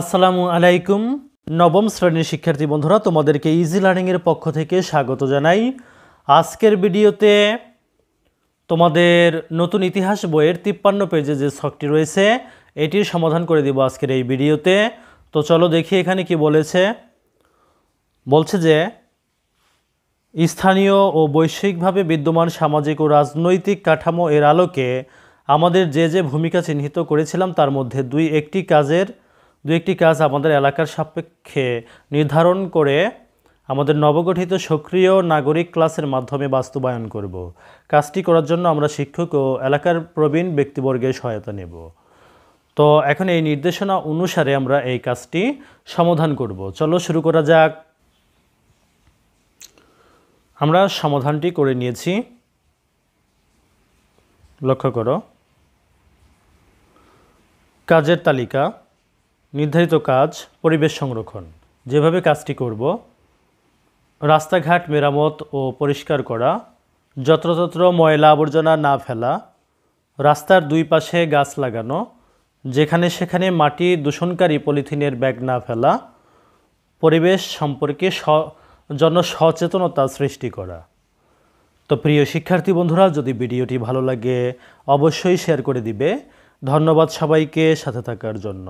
আসসালামু আলাইকুম নবম শ্রেণীর শিক্ষার্থী বন্ধুরা তোমাদেরকে ইজি লার্নিংয়ের পক্ষ থেকে স্বাগত জানাই আজকের ভিডিওতে তোমাদের নতুন ইতিহাস বইয়ের তিপ্পান্ন পেজে যে শখটি রয়েছে এটির সমাধান করে দিব আজকের এই ভিডিওতে তো চলো দেখি এখানে কি বলেছে বলছে যে স্থানীয় ও বৈশ্বিকভাবে বিদ্যমান সামাজিক ও রাজনৈতিক কাঠামো এর আলোকে আমাদের যে যে ভূমিকা চিহ্নিত করেছিলাম তার মধ্যে দুই একটি কাজের দু একটি কাজ আমাদের এলাকার সাপেক্ষে নির্ধারণ করে আমাদের নবগঠিত সক্রিয় নাগরিক ক্লাসের মাধ্যমে বাস্তবায়ন করব। কাজটি করার জন্য আমরা শিক্ষক ও এলাকার প্রবীণ ব্যক্তিবর্গের সহায়তা নেব তো এখন এই নির্দেশনা অনুসারে আমরা এই কাজটি সমাধান করব চলো শুরু করা যাক আমরা সমাধানটি করে নিয়েছি লক্ষ্য করো কাজের তালিকা নির্ধারিত কাজ পরিবেশ সংরক্ষণ যেভাবে কাজটি করব রাস্তাঘাট মেরামত ও পরিষ্কার করা যত্রতত্র ময়লা আবর্জনা না ফেলা রাস্তার দুই পাশে গাছ লাগানো যেখানে সেখানে মাটি দূষণকারী পলিথিনের ব্যাগ না ফেলা পরিবেশ সম্পর্কে জন্য সচেতনতা সৃষ্টি করা তো প্রিয় শিক্ষার্থী বন্ধুরা যদি ভিডিওটি ভালো লাগে অবশ্যই শেয়ার করে দিবে ধন্যবাদ সবাইকে সাথে থাকার জন্য